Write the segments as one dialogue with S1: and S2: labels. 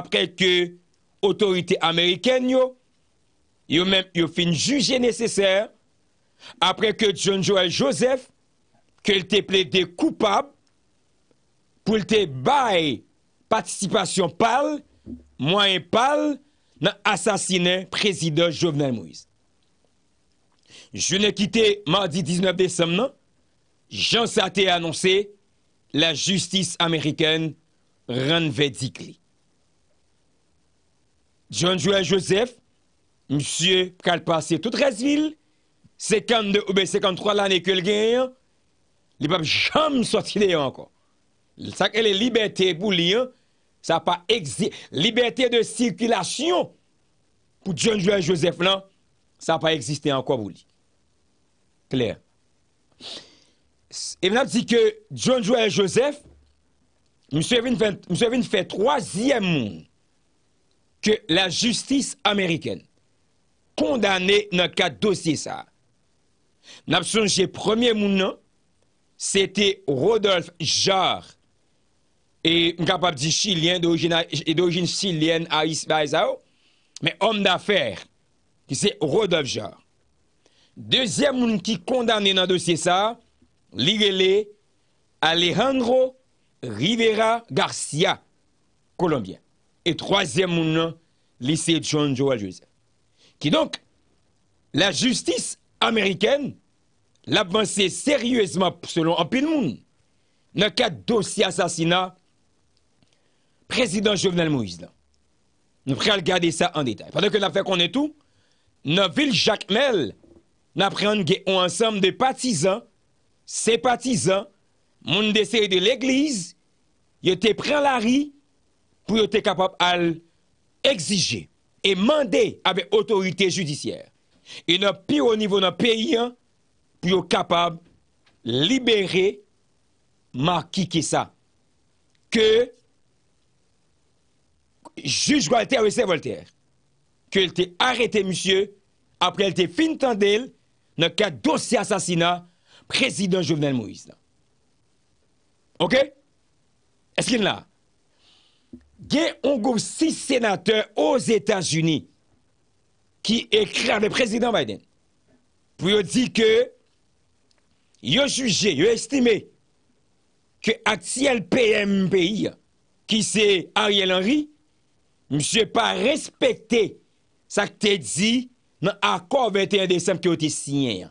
S1: apre ke otorite Ameriken yo, yo men yo fin juje neseser, apre ke John Joel Joseph, ke lte ple de koupab, pou lte baye patisipasyon pal, mwen pal, nan asasine prezidor Jovenel Moïse. Jounen kite mardi 19 Desemnen, jansate anonse la justis Ameriken renve dikli. John joël Joseph, monsieur, pral passé toute ville, 52 ou 53 l'année que le gagne, il ne peut jamais sortir de encore. Ça, la liberté pour lui, hein. ça pas existé. Liberté de circulation pour John joël Joseph, ça n'a pas existé encore pour lui. Claire. Et on dit que John Joel Joseph, monsieur fait fait troisième monde que la justice américaine condamné dans le dossier ça. N'a le premier monde, c'était Rodolphe Jarre et capable dire chilien d'origine chilienne à mais homme d'affaires qui c'est Rodolphe Jarre. Deuxième moun qui condamné dans dossier ça, Alejandro Rivera Garcia, colombien. Et troisième de John Joel Joseph. Qui donc, la justice américaine l'avancée sérieusement, selon un pile monde, dans le dossiers dossier assassinat président Jovenel Moïse. Nous prenons regarder ça en détail. Pendant que nous fait qu'on tout, dans la ville Jacques Mel, nous prenons ensemble de partisans, ces partisans, monde de de l'église, ils prêts à la rue pour être capable de exiger et mandé avec autorité judiciaire et dans plus au niveau d'un pays hein, pour être capable libérer marquis qui ça que juge Walter et Voltaire qu'elle t'est arrêté monsieur après elle fini fin tendel dans le dossier assassinat président Jovenel Moïse. OK Est-ce qu'il l'a gen yon goup 6 senatèr ouz Etas-Uni ki ekre avè prezident Biden pou yo di ke yo juje, yo estime ke ati el PMPI ki se Ariel Henry mse pa respekte sa k te di nan akor 21 Desem ki yo te sinye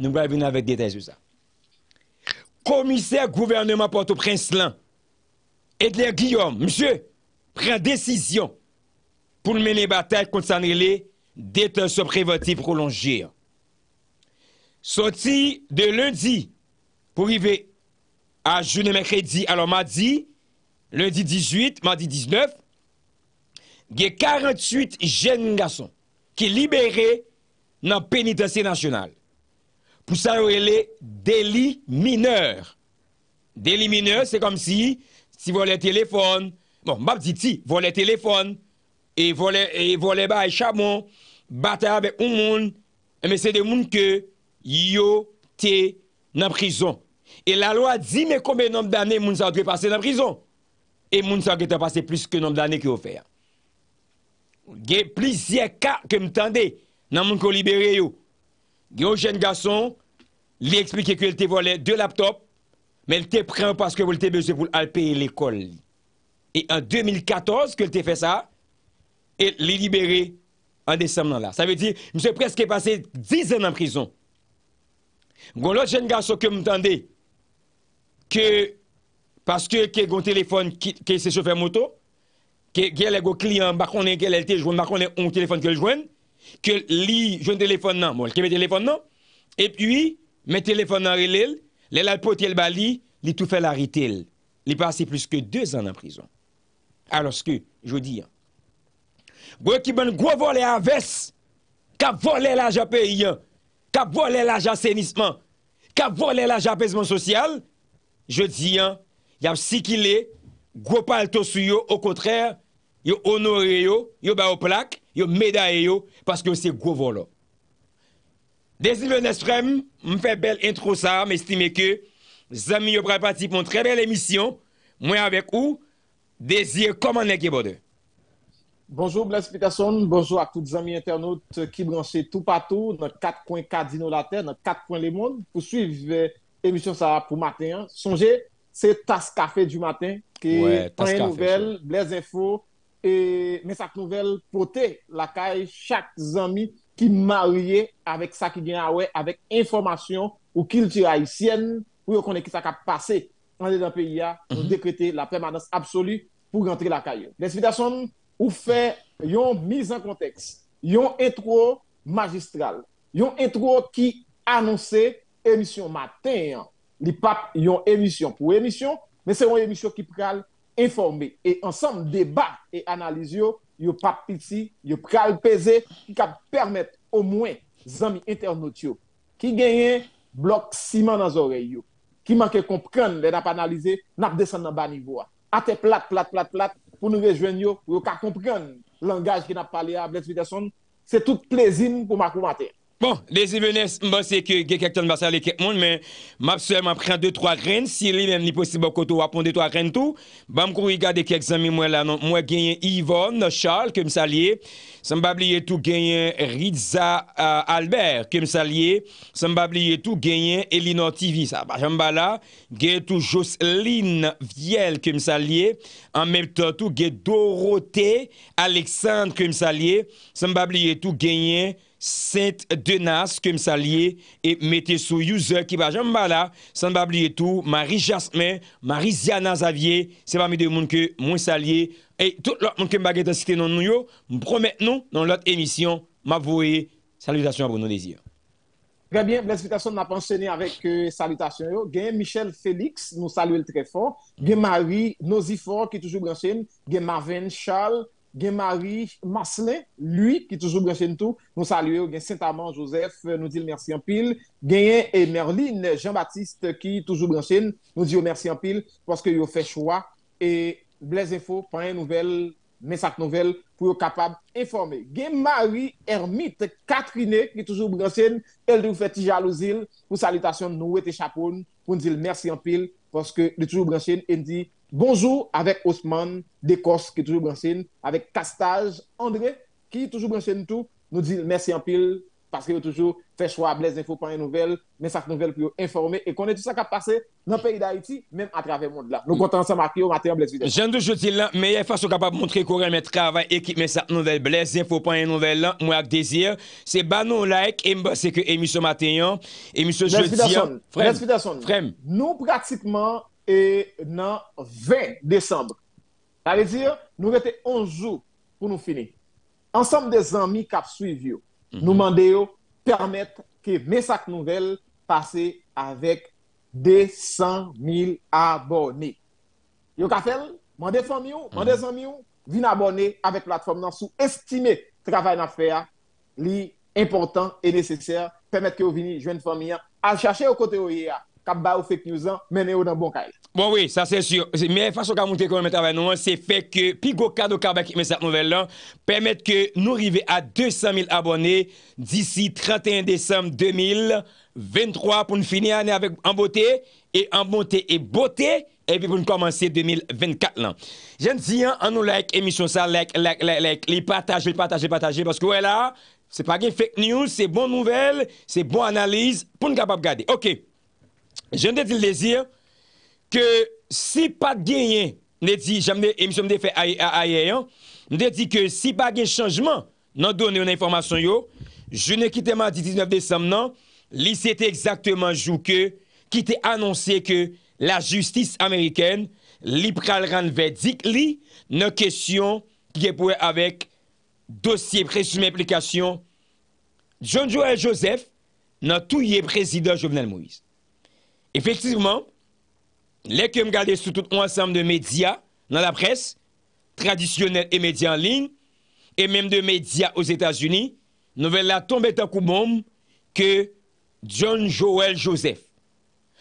S1: nou mwen avè detay sou sa komiser gouvernement Porto-Prince-Lan Edler Guillaume, msye, pren desisyon pou mene batel konsanile dete sop revoti prolonjir. Soti de lundi, pou vive a jouni makredi, alo madi, lundi 18, madi 19, ge 48 jen nga son ki libere nan penitensi nasyonal. Pou sa yo ele deli mineur. Deli mineur, se kom si Si vole telefon, bon, mbap di ti, vole telefon, e vole ba e chabon, bata be un moun, e me sede moun ke yo te nan prizon. E la lwa di me kome nanm danen moun sa ge pase nan prizon. E moun sa ge te pase plus ke nanm danen ki yo fer. Ge plisye ka ke mtande nan moun ko libere yo. Ge yo jen gason, li eksplike ke el te vole de laptop, mais elle te prend parce que vous avez besoin pour payer l'école. Et en 2014, qu'elle te fait ça, et est libéré en décembre là. Ça veut dire, monsieur presque passé 10 ans en prison. L'autre jeune garçon que m'entendait, que parce que qui a un téléphone qui, qui est chauffeur moto, qui a un client, qui a un téléphone qui un téléphone qu'elle joue, que lui, un téléphone non, bon, qui téléphone non, et puis, mes téléphone un téléphone. Les l'alpoté le bali, li tout fait l'arrêter. Il passé plus que deux ans en prison. Alors que, je dis, gros qui bon gros volé à veste, qui a volé l'argent pays, qui a volé l'argent assainissement, qui a volé l'argent apaisement social, je dis, il hein, y a si qu'il est, gros palto yo, au contraire, yo honoré yo, yo ba au plaque, yo médaille yo, parce que c'est gros volant. Désir Extrême, me fait belle intro ça, m'estime que amis yo pral pour une très belle émission. Moi avec vous, Désir comment est
S2: Bonjour Blaise Peterson, bonjour à tous les amis internautes qui branchent tout partout dans coins de la Terre, dans quatre coins le monde pour suivre l'émission euh, ça pour matin. Hein. Songez, c'est Tasse Café du matin qui est une nouvelle, Blaise Info et cette Nouvelle portée la caille chaque ami qui marié avec ça qui vient ouais avec information ou culture haïtienne pour qu'on ait qui ça passé dans le pays a mhm. décréter la permanence absolue pour rentrer la les L'explication ou fait une mise en contexte, yon intro magistral, yon intro qui annonce émission matin, les papes ont yon émission pour émission, mais c'est une émission qui pral informer et ensemble débat et analyse yo pas petit, yo pral peser qui cap permettre au moins amis internautes qui gagnent bloc ciment dans les oreilles qui de comprendre les n'a pas analysé, dans le bas niveau à plat, plat, plat, plat, pour nous rejoindre yo, pour comprendre langage qui n'a parlé à Blesviderson, c'est tout plaisir pour ma communauté.
S1: Bon, les événements. je que y a quelqu'un mais je seulement prendre deux trois graines. Si possible, je vais prendre deux tout. Je vais regarder quelques amis, moi, là, gagné Yvonne, Charles, comme je euh, Je vais tout, gagné Albert, comme je Je vais tout, gagné Elinor TV, ça bah, Je vais tout Jocelyne Viel, comme je En même temps, tout, gagné Dorothée Alexandre, comme je Je vais tout, gagné. Saint Denas kem salye E mette sou yuze ki wajan mba la San babli etou Marie Jasmin, Marie Ziana Zavie Se pa mi de moun ke mwen salye E tout lor moun kem baget ansite nan nou yo Mpromet nou nan lot emisyon Mabouye, salutasyon abou nou nezir
S2: Prebyen, blesvitasyon na pansyone Avèk euh, salutasyon yo Gen Michel Félix, moun salye l trefor Gen Marie Nozifor Gen Marvin Charles gen Marie Maslin, lui, qui toujours branche tout, nous salue, Saint-Amand Joseph, nous dit merci en pile, gen et Merline Jean-Baptiste qui toujours toujou Nous dit merci en pile pil, paske yo faites choix et Blaise info, prend une nouvelle, une nouvelle pour yo capable informe. Gen Marie Hermite Catherine qui toujours branche, elle nous fait fè ti jalouzil, Nous salutasyon nou Nous pour chapoun, pou merci en pile parce pil, paske toujours toujou brechen, en Bonjour avec Osman, Décorce, qui est toujours branché, avec Castage, André qui est toujours branché tout. Nous dit merci en pile parce que toujours fait choix à Blaise Info pour une nouvelle, mais ça nouvelle pour informer et connaître tout ça qui a passé dans le pays d'Haïti, même à travers le monde là. Nous mm. comptons ensemble à matin à Blaise Vidal.
S1: mais il Jotil, là, meilleure façon capable de montrer qu'on remet travail, équipe, mais ça nouvelle Blaise Info pour une nouvelle là, moi avec désir, c'est banon like, et c'est que émission matin, hein. émission jeudi. Hein. Frère,
S2: nous pratiquement et non 20 décembre. cest à dire, nous restons 11 jours pour nous finir. Ensemble des amis qui suivent, suivi, mhm. nous demandons permettre que sacs Nouvelles passe avec 200 000 abonnés. Yo ka fel, mande fami ou, mande zami mhm. ou, vin abone avèk platform nan sou estime travay important et nécessaire pèmèt que vous vini jwen famille. à chercher au côté fake news au bon
S1: Bon oui, ça c'est sûr. Mais façon qu'a monter quand même travail nous, c'est fait que Pigo Kado Kabak, cette nouvelle là hein, permettre que nous arrivions à 200 000 abonnés d'ici 31 décembre 2023 pour nous finir l'année avec en beauté et en beauté et beauté et puis pour nous commencer 2024 là. Je dis hein, en nous like émission ça like like like, like les partager partager partager parce que voilà, là, c'est pas une fake news, c'est bonne nouvelle, c'est bonne analyse pour nous capable garder. OK. jende di l'dezir ke si pa genyen ne di, jende, jende, jende fe aye, aye, aye, ne di ke si pa genye chanjman nan donnen yon informasyon yo, jene kiteman 19 Desem nan, li se te ekzakteman jou ke ki te anonsye ke la justis Ameriken li pral ran vedik li nan kesyon ki genpouye avek dosye presum implikasyon John Joel Joseph nan touye prezidor Jovenel Moïse. Efektivman, lè ke m gade sou tout ou ansam de media nan la pres, tradisyonel e media an lin, e menm de media ouz Etats-Unis, nouvel la tombe takou moum ke John Joel Joseph.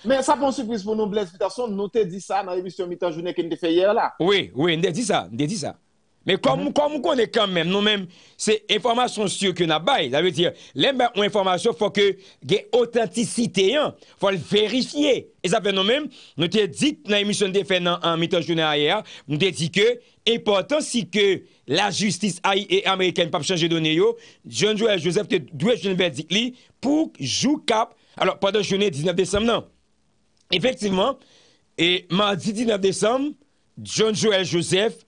S2: Men sa pon sipis pou nou bles, nou te di sa nan emisyon mitan jounè ke n de fe yè la?
S1: Oui, oui, n de di sa, n de di sa. Men kon moun kone kan men, nou men, se informasyon syo ke nan bay, la ve diye, lembe ou informasyon, fò ke ge autentisite yon, fò l verifiye. E zavè nou men, nou te dit nan emisyon defen nan amitajounen ayer, nou te dit ke, e potan si ke la justis ayi e Amerikan pap chanje donye yo, John Joel Joseph te dwejoun verdik li, pouk jou kap, alor, padan jounen 19 Desem nan. Efektivman, e madi 19 Desem, John Joel Joseph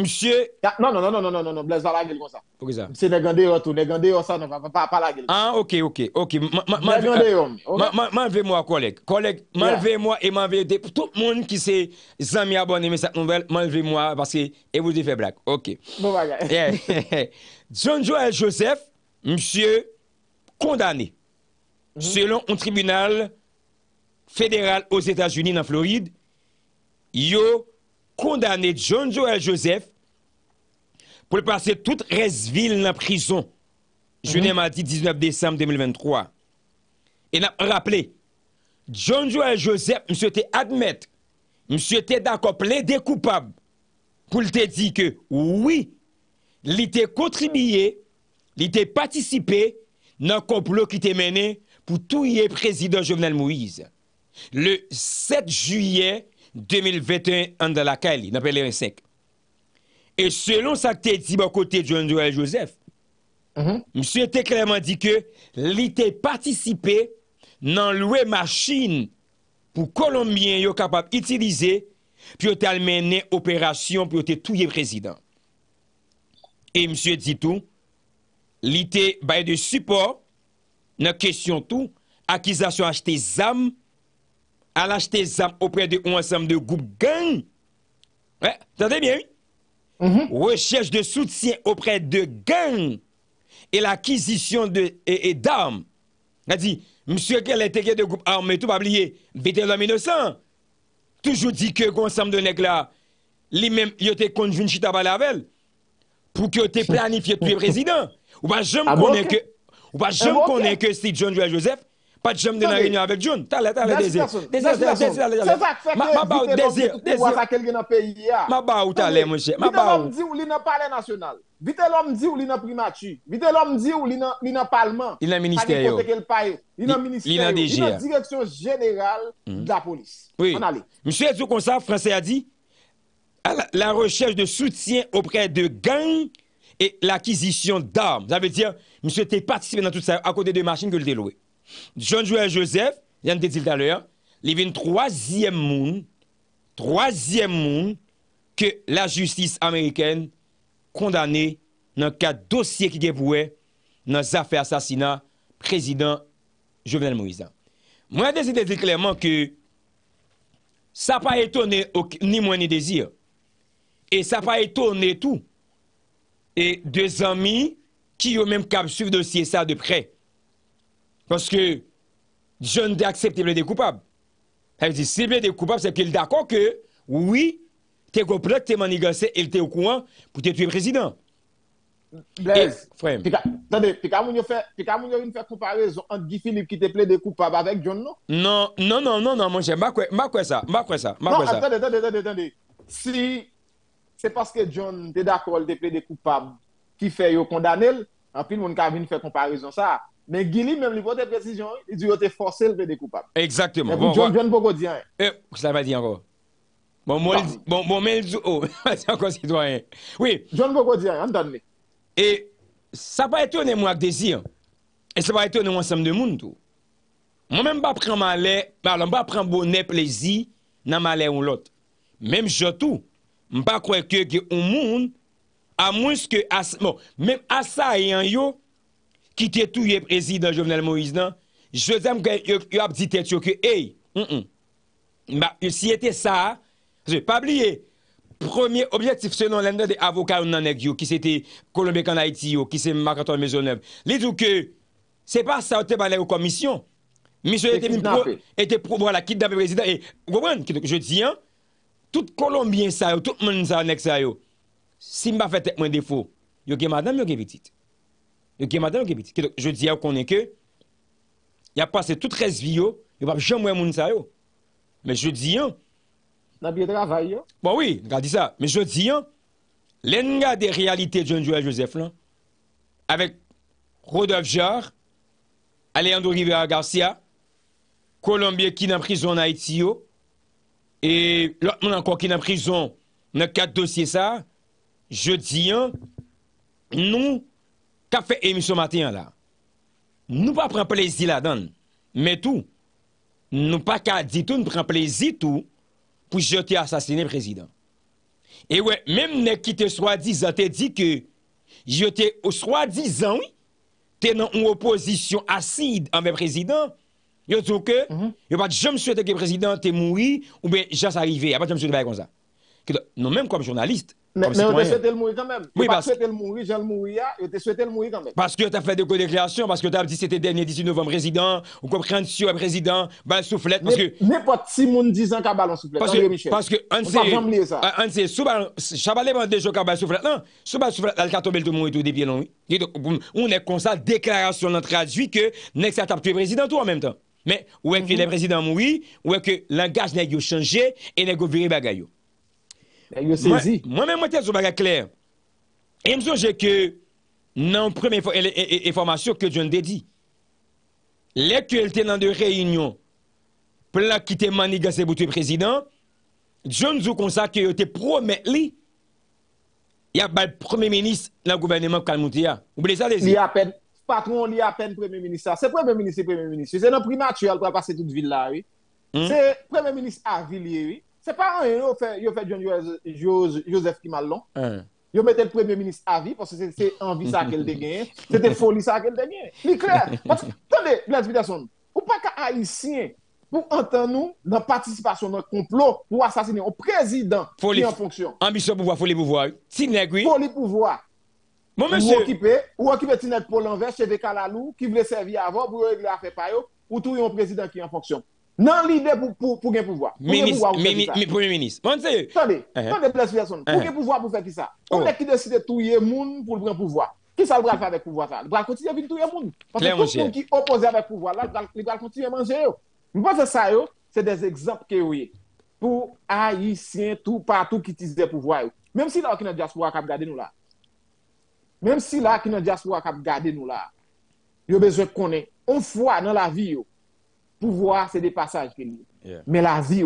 S1: Monsieur... Non, non, non, non, non, non, non, non, la gueule comme ça. Pourquoi ça? non, non, non, non, non, non, non, non, non, non, non, pas la non, Ah, ok, ok, ok. non, moi non, Collègue, non, non, non, non, non, non, non, non, tout non, non, non, non, non, non, non, non, non, non, non, non, non, non, ok.
S2: Bon non, bah,
S1: John Joel Joseph, monsieur condamné mm-hmm. selon un tribunal fédéral aux états unis dans Floride, yo, condamné John Joel Joseph pour le passer toute dans la prison. Je dit dit 19 décembre 2023. Et n'a rappelé, John Joel Joseph, monsieur te admettre, monsieur te d'accord de coupables, pour te dire que oui, il était contribué, il était participé dans le complot qui était mené pour tout le président Jovenel Moïse. Le 7 juillet 2021 andalakali, napè le 25. E selon sa te di ba kote John Joel Joseph, msye mm-hmm. te kreman di ke li te patisipe nan loue machin pou kolombien yo kapat itilize pi yo te almenen operasyon pi yo te touye prezident. E msye di tou, li te baye de support, nan kesyon tou, akizasyon achete zam, à l'acheter des armes auprès de un ensemble de groupes gangs. Vous entendez bien, oui? Mhm. Recherche de soutien auprès de gangs et l'acquisition d'armes. a dit, monsieur quel est de groupe armé, tout pas oublier, bêté l'homme innocent. Toujours dit que ensemble de nègres là, lui-même, il était conjoint chita avec pour que tu planifié tuer le président. Ou pas me ah connais que, ou pas jamais ah connais que si John Joseph, pas de jambe de la réunion avec John. T'as l'air, t'as désir. C'est ça que fait que désir, désir. Ça
S2: quelqu'un dans le pays. Ma
S1: ba ou t'as l'air, mon cher. Ma ba ou. dit
S2: ou dans palais national. Vite l'homme dit ou pas dans primature. Vite l'homme dit ou li dans parlement. Il le ministère. Il le ministère. Il dans direction générale mhm. de la police.
S1: Oui. Monsieur le Konsa, français a dit, la recherche de soutien auprès de gangs et l'acquisition d'armes. Ça veut dire, monsieur, t'es participé dans tout ça à côté de machines que le John Joël Joseph, il a dit tout à l'heure, il troisième monde, troisième monde que la justice américaine condamné dans quatre dossier qui est dans l'affaire assassinat président Jovenel Moïse. Moi, je décide de dire clairement que ça n'a pas étonné ni moi ni désir. Et ça n'a pas étonné tout. Et deux amis qui ont même cap suivre dossier ça de près. Parce que John ne de le coupable. Elle dit, si des coupables, c'est qu'il est d'accord que, oui, tu es complètement négocié et tu es au courant pour te tuer président. Blaise, attendez,
S2: tu as fait comparaison entre Guy Philippe qui te plaît de coupable avec John, non?
S1: Non, non, non, non, mon cher, ma quoi ça, ma quoi ça, ma ça. Attendez,
S2: attendez, attendez, attendez. Si c'est parce que John, est d'accord, il te de coupable, qui fait condamner, condamné, en plus, mon cas vient faire comparaison ça. Men gili men li pou te pesijon, i tu yo te fosel ve de koupap.
S1: E pou John Bogodyan. E, kou se la va di anko. Bon men l'zou o. John Bogodyan, an dan ne. E, sa pa etoune mou ak dezi an. E sa pa etoune moun sam de moun tou. Moun men mba pren malè, mba pren bonè plezi, nan malè ou lot. Men jotou. Mba kwe kwe ge ou moun, a moun se ke as... Kite tou ye prezident Jovenel Moïse nan, jodem kwen yo ap di tete yo ke, hey, m-m, ba si ete sa, jepab liye, premier objektif se non lende de avokal nanek yo, ki se te Kolombien kanayiti yo, ki se makaton mezo nev, li tou ke, se pa sa ote ban le yo komisyon, misyon ete prou, wala, kit nanpe prezident, e, wabwen, ki nou jodi an, tout Kolombien sa yo, tout moun sa anek sa yo, si mba fete mwen defo, yo ke madame, yo ke vitite. yo ge madan yo ge biti, ki yo je diye yo konen ke, ya pase tout resvi yo, yo pa jom wè moun sa yo, me je diye yo, nan biye travay yo, ba wè, nan gadi sa, me je diye yo, len nga de realite John Joel Joseph lan, avek Rodovjar, Alejandro Rivera Garcia, Kolombie ki nan prizon na iti yo, e lakman an kwa ki nan prizon, nan kat dosye sa, je diye yo, nou, fait émission matin là. Nous pas prendre plaisir là-dedans. Mais tout, nous pas qu'à dit tout, nous prendre plaisir tout pour jeter assassiner le président. Et ouais, même ne qui soi-disant, te dit que jeter soi-disant, oui, te dans une opposition acide envers le président, yo dit que, mhm. je yo pas jamais souhaité que le président te mouri ou bien j'en arrivé, a pas jamais souhaité comme ça. Que, nous même comme journaliste mais, mais on te souhaite
S2: le mourir quand même. Oui, parce que. le mourir, je le mourir, je te souhaite le mourir quand même.
S1: Parce que tu as fait des déclarations, parce que tu as dit c'était dernier 18 novembre président, ou comprendre si président, balle soufflette. Parce que.
S2: N'importe si monde disant qu'à ballon soufflette. Parce que. Parce que. On sait.
S1: On sait. Chabalé m'a déjà qu'à balle soufflette. Non. Sous balle soufflette, elle a tombé le mourir tout des pieds, non, oui. On est comme ça, déclaration, on traduit que n'est-ce next a tué président tout en même temps. Mais où est-ce que mhm. les président mourir, ou est-ce que langage n'a changé et n'a viré bagaille. Moi-même, je suis clair. Et je me que, dans la première information que John dit, les était dans de réunion, plan qui était manigassé pour le président, John nous comme que te promet lui, il y a le premier ministre dans le gouvernement Kalmoutia. oubliez ça, les a
S2: peine, patron, il y a peine premier ministre. C'est premier ministre, premier ministre. C'est dans le prix naturel pour passer toute ville là, oui. Hmm. C'est premier ministre à oui. Se pa an, yo fait John Joseph Kimalon, hein. yo le Premier ministre à vie parce que sa envie de gen, se te foli sa qu'il de gen. Li kler, tande, ou pa ka pou nou nan patisipasyon nan complot pou asasine ou prezident ki pour
S1: fonksyon. Ambisyon pour foli pouvoir Pour Foli Vous Mon monsieur. Ou vous
S2: ou okipe Paul Anvers, cheve Kalalou, ki vle servi servir yo payo, ou tou yon prezident ki en fonction. Nan lide pou gen pouvoi. Minis, minis,
S1: minis. Bon se yo? San de, san de presbyason. Pou gen
S2: pouvoi pou fe ki sa? Ou de ki deside touye moun pou gen pouvoi? Ki sa l'bral favek pouvoi sa? L'bral kontine vin touye moun. Kla mouche. Pasè tout moun ki opose avek pouvoi la, l'bral kontine manje yo. Mwen panse sa yo, se dez ekzamp ke yo ye. Pou ayisye tout patou ki tise pouvoi yo. Mem si la wakine dias wakab gade nou la. Mem si la wakine dias wakab gade nou la. Yo bejwe konen. On fwa nan la vi yo. pouvoir, c'est des passages. Mais la vie,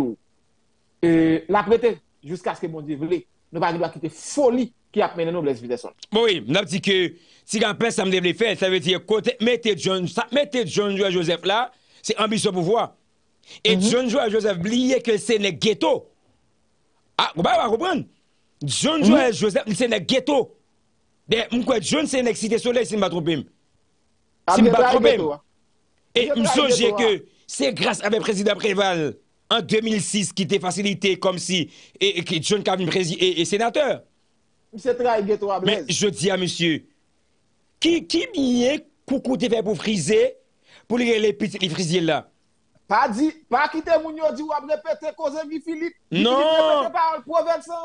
S2: euh, la prêter jusqu'à ce que mon Dieu voulait, Nous ne pas quitter folie qui a mené nos blessures.
S1: Bon, Oui, nous dit que si on pense ça me devait faire, ça veut dire côté mettez John, mettez John Joseph là, c'est ambition pouvoir. Et mm -hmm. John Joseph oublié que c'est le ghetto. Ah, vous pouvez comprendre. John mm Joseph, c'est le ghetto. Mwen John c'est une excité soleil si je ne me trompe pas. Si je ne me Et je me que hein. C'est grâce à le président Préval en 2006 qui était facilité comme si et, John Kavin est sénateur. Mais je dis à monsieur, qui, qui bien coucou te fait pour friser, pour les, les petits frisiers là Pas dit, pas quitter mon dit ou ap répéter cause Guy Philippe. Non.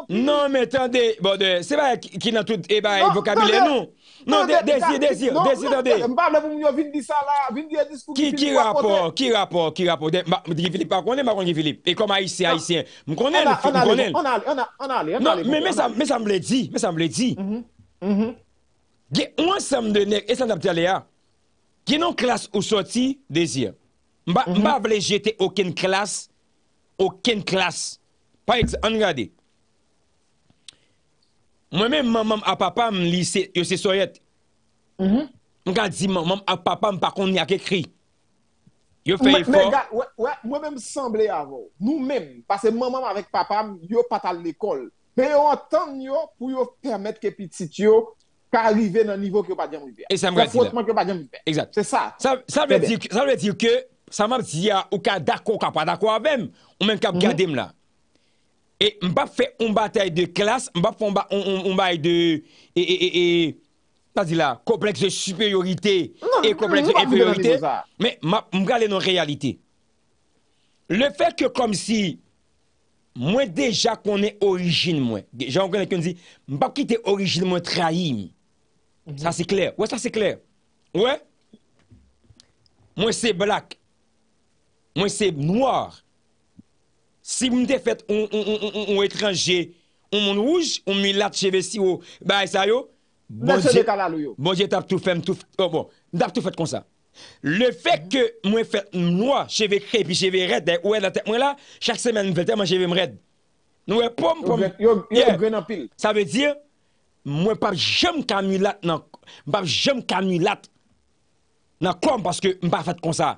S1: Non mais attendez, c'est pas qui n'a tout et eh bah ben, vocabulaire non. Non, desi, desi, desi.
S2: Mbavle moun yo vindi sa la, vindi e diskou ki rapporten.
S1: Ki rapporten, ki rapporten. Mbavle, diye Filip, akonye mbavle diye Filip. E kom aisyen, aisyen. Mkonen, mkonen. On ale,
S2: on ale. Non, men
S1: sa mble di, men sa mble di. Gen, mwen sa mble di, esan ap di ale a. Gen non klas ou soti, desi. Mbavle jete oken klas, oken klas. Par ex, an grade. Moi-même, maman à papa, je suis soyette. Je dis, maman à papa, par contre, il y a écrit. Yo fait effort.
S2: Ouais, ouais, moi-même, semblé avant. Nous-mêmes, parce que maman avec papa, yo pas à l'école. Mais tant entend yo pour permettre que petit yo arrive dans le niveau que pas arriver. Et ça me dit.
S1: Exact. C'est ça. Ça, veut dire ça veut dire que ça m'a dit ou ka d'accord ka pas d'accord avec ou même ka mhm. garder là. Et on pas fait une bataille de classe, on pas fait une bataille de et, dit là, complexe de supériorité et complexe d'infériorité. Mais je va aller dans la réalité. Le fait que comme si moi déjà qu'on est origine moi. j'ai quelqu'un qui dit, je pas quitter origine moi trahi. Mhm. Ça c'est clair. Ouais, ça c'est clair. Ouais. Moi c'est black. Moi c'est noir. Si m de fèt ou etranje, ou moun rouj, ou mi lat cheve si ou, ba a y sa yo, bon je bon, tap tou oh, bon, fèt kon sa. Le fèt ke eh, mwen eh, fèt mnwa, cheve kre, pi cheve red, mwen la, chak semen mvelte, mwen cheve mred. Mwen pom, pom, pom. Sa vè dir, mwen pap jom kamilat nan kom, paske m pa fèt kon sa.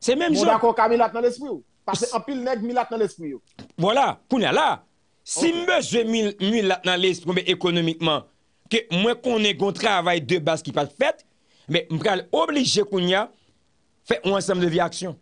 S1: Se mèm jò. Mwen
S2: dako kamilat nan lesmou yo. Pase apil neg, mi lak nan lesprou yo.
S1: Vola, koun ya la. Si mbe jwe mi lak nan lesprou me ekonomikman, ke mwen konen gontre avay de bas ki pat fèt, me mkal oblije koun ya, fè ou mhm. ansem de vi aksyon.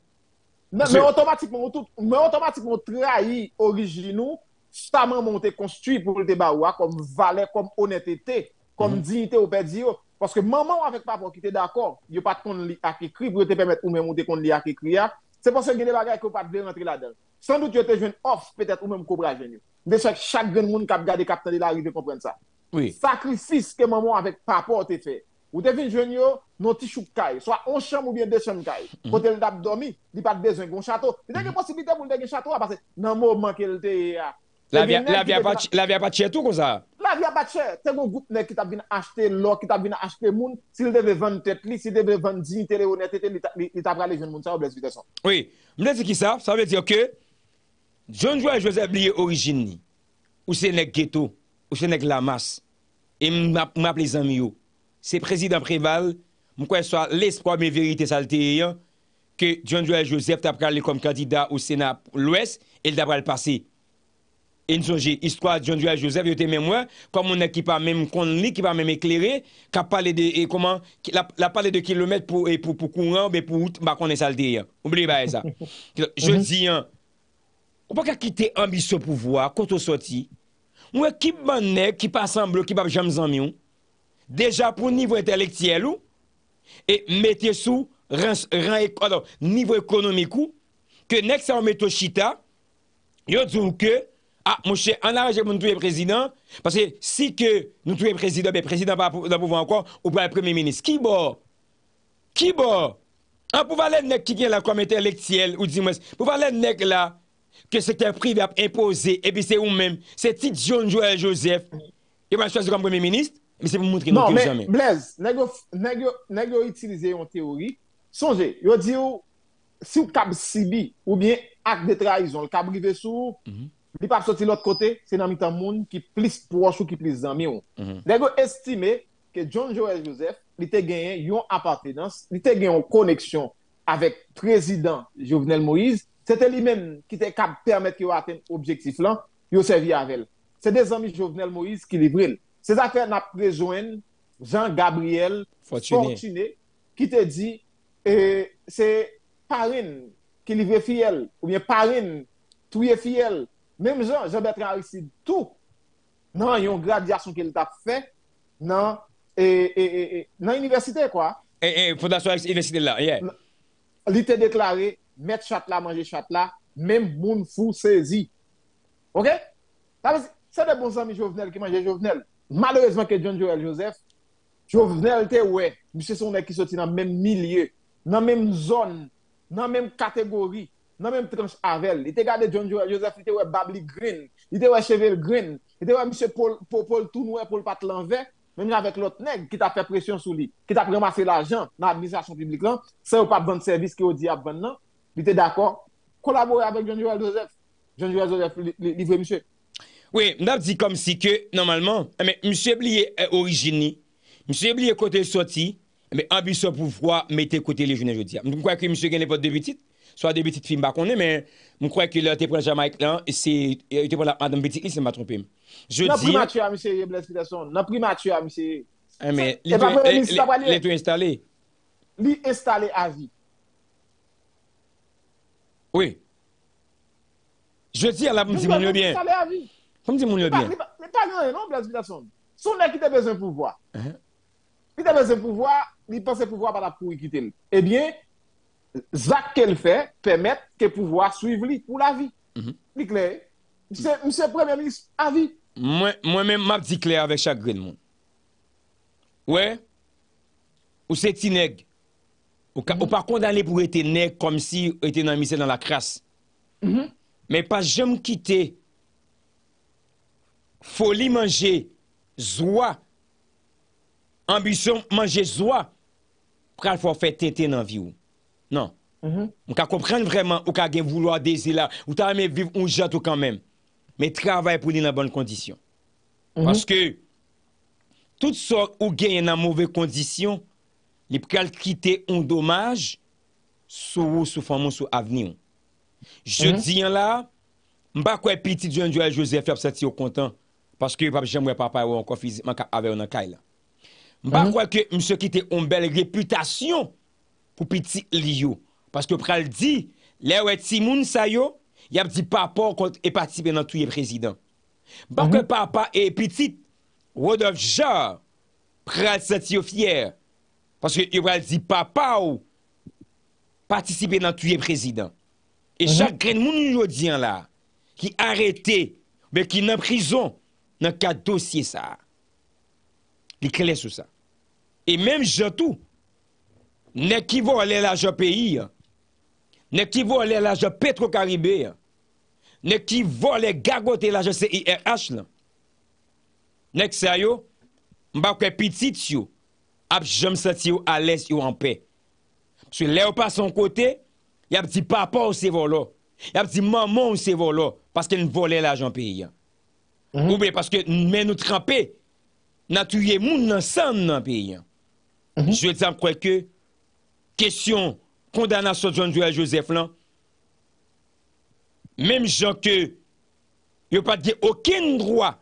S1: Me otomatik
S2: moun trahi orijinou, stamen moun te konstruy pou mwen te bawa kom valè, kom onetete, kom dignite ou pè diyo. Paske maman ou avèk pa pou ki te dakor, yo pat kon li akikri, pou mwen te pèmèt ou mwen moun te kon li akikri yaf, C'est pour parce que vous des bagages qui ne pas rentrer là-dedans. Sans doute, vous avez une offre, peut-être, ou même cobra jeune. Mais chaque jeune monde qui a le capitaine de l'arrivée comprendre ça. Oui. Sacrifice que maman avec papa a fait. Ou devine jeune, non petit chou caille. Soit un chambre ou bien deux chambres caille. Mhm. Quand es a dormir, il n'y a pas besoin de château. Il n'y a pas mm -hmm. possibilité pour château parce que dans le moment qu'elle était. Euh, la vie n'a pas
S1: de tout comme ça.
S2: Maria Batcher, c'est mon groupe qui t'a venu acheter l'or, qui t'a venu acheter le monde. S'il devait vendre tête, s'il devait vendre dignité et honnêteté, il t'a pris les jeunes mounes. Ça, Blaise Vitesson.
S1: Oui, mais dis qui ça Ça veut dire que John Joy et Joseph Blier origine, ou c'est les ghetto, ou c'est les la masse, et m'a appelé Zamio, c'est président Préval, qu'il soit l'espoir, mais vérité, ça le que John Joy et Joseph t'a pris comme candidat au Sénat l'Ouest, et il t'a pris le passé. En soje, iskwa djonjou a Joseph, yo te men mwen, kon mwen ek ki pa men kon li, ki pa men ekleri, la pale de kilomet pou kounran, pou out, ba konen saldi. Obley ba e sa. Je di an, ou pa ka kite ambisyo pou vwa, koto soti, mwen ki ban ek, ki pa asemble, ki pa jem zanmion, deja pou nivou entelektiyel ou, e metye sou, nivou ekonomik ou, ke nek sa mwen to chita, yo djoun ke, A, monshe, an la reje pou nou touye prezident, paske si ke nou touye prezident, be prezident pa pou pou an kwa, ou pou an premey menis. Ki bo? Ki bo? A, ah, pou valen nek ki gen la komete elektiyel, ou di mwese, pou valen nek la, ke se te prive ap impose, e bi se ou men, se tit joun Jouel Joseph, yo man swase kwa premey menis, bi se pou mwontre nou ki ou jame. Non,
S2: men, blez, neg yo itilize yon teori, sonje, yo di yo, si ou kab si bi, ou bi ak de traizon, kab grive sou, ou, mhm. Li pap soti l ot kote, se nan mi tan moun ki plis proche ou ki plis zanmi ou. Mhm. Lè go estime ke John Joel Joseph li te genyen yon apatidans, li te genyen yon koneksyon avèk prezident Jovenel Moïse, se te li men ki te kap permet ki yo aten objektif lan, yo sevi avèl. Se de zanmi Jovenel Moïse ki li bril. Se zafè na prezwen Jean-Gabriel Fortuné ki te di, euh, se parin ki li vye fiyel ou bien parin tuye fiyel, Même Jean-Bertrand Aristide, tou nan yon gradyasyon ke a fe nan e, e, e, nan universite kwa.
S1: Et e, fondasyon universite la, là, Yeah.
S2: Li te deklare, mettre là, la, manje chat la, mem fou saisi. Ok? ça des des bons amis jovenel qui manje jovenel, Malheureusement que John Joel Joseph, jovenel te qui son dans le même milieu, dans la même zone, dans la même catégorie. Non même quand c'est il était gardé John-Joe, Joseph il était où Babli Green, il était où Chevel Green, il était Monsieur Paul Paul Paul Patlant même avec l'autre nègre qui t'a fait pression sur lui, qui t'a préparé l'argent, dans l'administration publique. chant public là, ça au pas de service qui au diable maintenant, Il était d'accord? Collaborer avec John-Joe Joseph, John-Joe Joseph, monsieur.
S1: Oui, on a dit comme si que normalement, eh, mais Monsieur Blier est eh, originaire, Monsieur Blier côté sorti, eh, mais ambitieux pour voir mettez côté les jeunes je disais. Donc que Monsieur gagne votre début titre. Swa de bitit film ba konen men, mwen kwenk ki lè te pon jamaik lan, yon te pon la pandan biti is, se mwa trompem. Nè pri matu
S2: ya, Miseye Blaise Kitason. Nè pri matu ya, Miseye.
S1: Lè tou installe.
S2: Lè installe a vi.
S1: Oui. Je ti alè pou mdi moun yo bien. Pou mdi moun yo bien.
S2: Nè pa yon, non, Blaise Kitason. Soun lè ki te bezen pouvoi. Li te bezen pouvoi, li panse pouvoi ba la pou yi kiten. Ebyen, Zak ke l fè, pèmèt ke pouvoa Suiv li pou la vi mhm. Li kley, mi se premenis
S1: A vi Mwen men map di kley avèk chak gri l moun Ouè Ou se ti neg Ou pa kondan li pou ete neg Kom si ete nanmise nan la kras mhm. Men pa jem kite Foli manje Zwa Ambisyon manje zwa Pra fò fè te te nanvi ou Non. Mwen mhm. ka kompren vreman ou ka gen voulo adezi la. Ou ta remen viv ou jato kanmen. Men travay pou li nan bon kondisyon. Mhm. Paske tout sor ou gen yon nan mouve kondisyon li pou kal kite yon domaj sou ou sou famon sou avnyon. Je di yon la, mwen pa kwe piti diyon diyo el Josef ap sa ti yo kontan. Paske jen mwen pa pa yo an kon fizi mwen ka ave yon an kay la. Mwen pa kwe mwen se kite yon bel reputasyon pou piti li yo. Paske pral di, le ou eti moun sa yo, yap di papa ou kont e patisipe nan touye prezident. Bakke mhm. papa e piti, wot of ja, pral sati yo fyer. Paske yo pral di papa ou, patisipe nan touye prezident. E mhm. chakren moun yo diyan la, ki arete, be ki nan prizon, nan ka dosye sa. Li krele sou sa. E menm jatou, Nèk kivò lè la jò pèyi, nèk kivò lè la jò pètro karibè, nèk kivò lè gagote la jò CIRH, nèk sè yo, mbèk wè piti tsyo, ap jòm sè tsyo alèsyo anpè. Psyo lè ou pa son kote, yè ap ti papa ou se volò, yè ap ti maman ou se volò, paske nè volè la jò pèyi. Mhm. Ou mè paske mè nou trampè, nan tüyè moun nan san nan pèyi. Psyo tèm kwe kè, question condamnation de John Joel Joseph là, même gens que peux pas dit aucun droit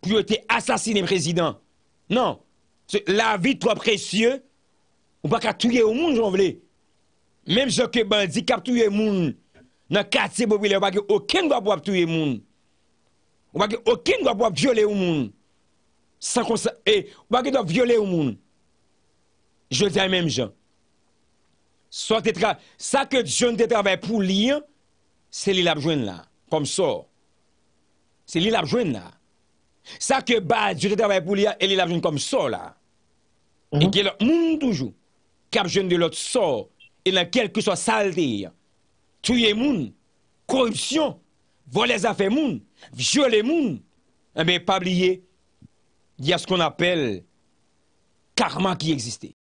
S1: pour être assassiné président. Non, la vie trop précieux on pas tuer au monde, j'en veux, Même gens que bandit cap tuer monde dans quartier populaire, pas aucun droit pour tuer monde. On pas aucun droit pour violer au monde. Sans qu'on et eh, on pas droit violer au monde. Je dis même gens. So ça que Dieu te travaille pour lire, c'est lui l'a là, comme ça. C'est lui l'a là. Ça que Dieu te travaille pour lui, et a besoin, comme ça là. Et mhm. que le monde toujours, cap jeune de l'autre sort, et dans quelque soit saleté, tuer monde, corruption, voler les affaires monde, violer monde, eh mais pas oublier, il y a ce qu'on appelle karma qui existait.